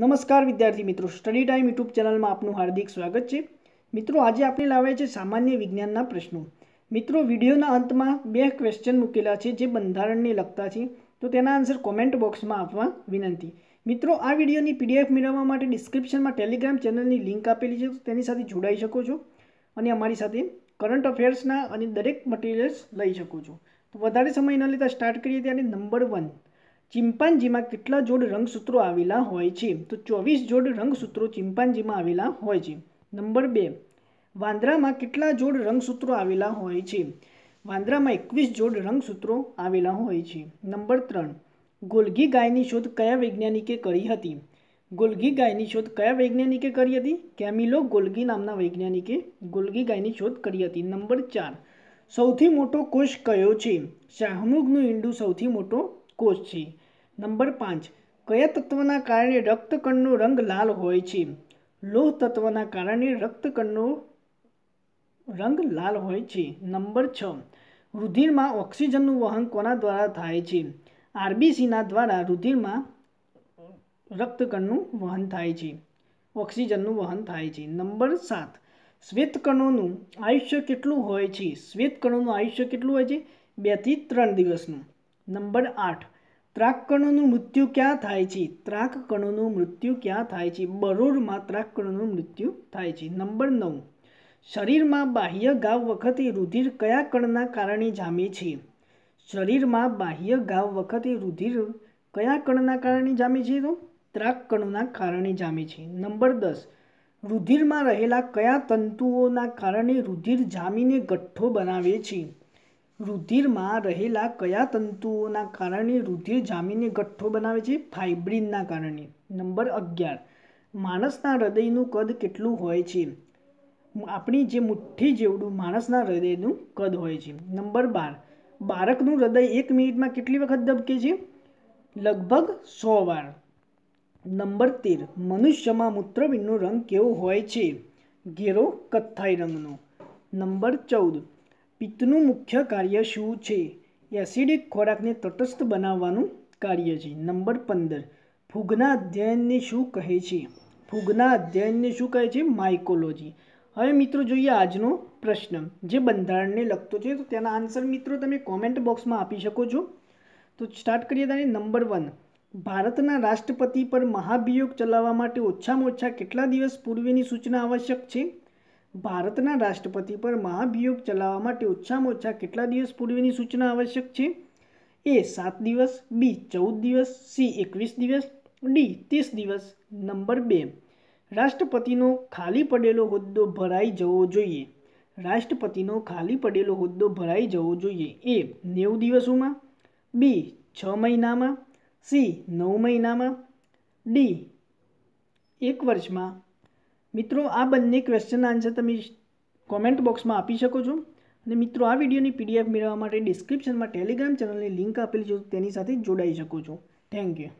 नमस्कार विद्यार्थी मित्रों स्टडी टाइम YouTube चैनल में आपनु हार्दिक स्वागत छे मित्रों आज ये आपने लावे छे सामान्य विज्ञान ना प्रश्न मित्रों वीडियो ना अंत में બે ક્વેશ્ચન મુકેલા છે જે બંધારણ ને લગતા છે તો તેના આન્સર કોમેન્ટ બોક્સ માં આપવા વિનંતી મિત્રો આ વિડિયો ની PDF મેળવવા માટે ડિસ્ક્રિપ્શન માં ટેલિગ્રામ ચેનલ ની લિંક આપેલી છે તેની સાથે જોડાઈ શકો છો અને અમારી સાથે કરંટ અફેર્સ ના અને દરેક મટીરીયલ લઈ શકો છો તો વધારે સમય ના લીધા સ્ટાર્ટ કરીએ તે અને નંબર 1 ચિમ્પાન્જીમાં કેટલા જોડ રંગસૂત્રો આવેલા હોય છે તો ચોવીસ જોડ રંગસૂત્રો ચિમ્પાન્જીમાં આવેલા હોય છે નંબર બે વાંદરામાં કેટલા જોડ રંગસૂત્રો આવેલા હોય છે વાંદરામાં એકવીસ જોડ રંગસૂત્રો આવેલા હોય છે નંબર ત્રણ ગોલગી ગાયની શોધ કયા વૈજ્ઞાનિકે કરી હતી ગોલગી ગાયની શોધ કયા વૈજ્ઞાનિકે કરી હતી કેમિલો ગોલગી નામના વૈજ્ઞાનિકે ગોલગી ગાયની શોધ કરી હતી નંબર ચાર સૌથી મોટો કોષ કયો છે શાહમુગનું ઈંડું સૌથી મોટો કોષ છે નંબર પાંચ કયા તત્વના કારણે રક્તકણનો રંગ લાલ હોય છે લોહ તત્વના કારણે રક્તકણનો રંગ લાલ હોય છે નંબર છ રુધિરમાં ઓક્સિજનનું વહન કોના દ્વારા થાય છે આરબીસીના દ્વારા રુધિરમાં રક્તકણનું વહન થાય છે ઓક્સિજનનું વહન થાય છે નંબર સાત શ્વેતકણોનું આયુષ્ય કેટલું હોય છે શ્વેતકણોનું આયુષ્ય કેટલું હોય છે બેથી ત્રણ દિવસનું નંબર આઠ ત્રાક કણોનું મૃત્યુ ક્યાં થાય છે ત્રાક કણોનું મૃત્યુ ક્યાં થાય છે બરોરમાં ત્રાક કણોનું મૃત્યુ થાય છે નંબર નવ શરીરમાં બાહ્ય ગાવ વખતે રુધિર કયા કણના કારણે જામે છે શરીરમાં બાહ્ય ગાવ વખતે રુધિર કયા કણના કારણે જામે છે તો ત્રાક કણોના કારણે જામે છે નંબર દસ રુધિરમાં રહેલા કયા તંતુઓના કારણે રુધિર જામીને ગઠ્ઠો બનાવે છે રુધિરમાં રહેલા કયા તંતુઓના કારણે રુધિર જામીને ગઠ્ઠો બનાવે છે ફાઇબ્રિનના કારણે નંબર અગિયાર માણસના હૃદયનું કદ કેટલું હોય છે આપણી જે મુઠ્ઠી જેવડું માણસના હૃદયનું કદ હોય છે નંબર બાર બાળકનું હૃદય એક મિનિટમાં કેટલી વખત ધબકે છે લગભગ સો વાર નંબર તેર મનુષ્યમાં મૂત્રપિંડનો રંગ કેવો હોય છે ઘેરો કથ્થાઈ રંગનો નંબર ચૌદ પિત્તનું મુખ્ય કાર્ય શું છે એસિડિક ખોરાકને તટસ્થ બનાવવાનું કાર્ય છે નંબર પંદર ફૂગના અધ્યયનને શું કહે છે ફૂગના અધ્યયનને શું કહે છે માઇકોલોજી હવે મિત્રો જોઈએ આજનો પ્રશ્ન જે બંધારણને લગતો છે તો તેના આન્સર મિત્રો તમે કોમેન્ટ બોક્સમાં આપી શકો છો તો સ્ટાર્ટ કરીએ ત્યારે નંબર વન ભારતના રાષ્ટ્રપતિ પર મહાભિયોગ ચલાવવા માટે ઓછામાં ઓછા કેટલા દિવસ પૂર્વેની સૂચના આવશ્યક છે ભારતના રાષ્ટ્રપતિ પર મહાભિયોગ ચલાવવા માટે ઓછામાં ઓછા કેટલા દિવસ પૂર્વેની સૂચના આવશ્યક છે એ સાત દિવસ બી ચૌદ દિવસ સી એકવીસ દિવસ ડી ત્રીસ દિવસ નંબર બે રાષ્ટ્રપતિનો ખાલી પડેલો હોદ્દો ભરાઈ જવો જોઈએ રાષ્ટ્રપતિનો ખાલી પડેલો હોદ્દો ભરાઈ જવો જોઈએ એ નેવ દિવસોમાં બી છ મહિનામાં સી નવ મહિનામાં ડી એક વર્ષમાં મિત્રો આ બંને ક્વેશ્ચનના આન્સર તમે કોમેન્ટ બોક્સમાં આપી શકો છો અને મિત્રો આ વિડીયોની પીડીએફ મેળવવા માટે ડિસ્ક્રિપ્શનમાં ટેલિગ્રામ ચેનલની લિંક આપેલી છે તેની સાથે જોડાઈ શકો છો થેન્ક યુ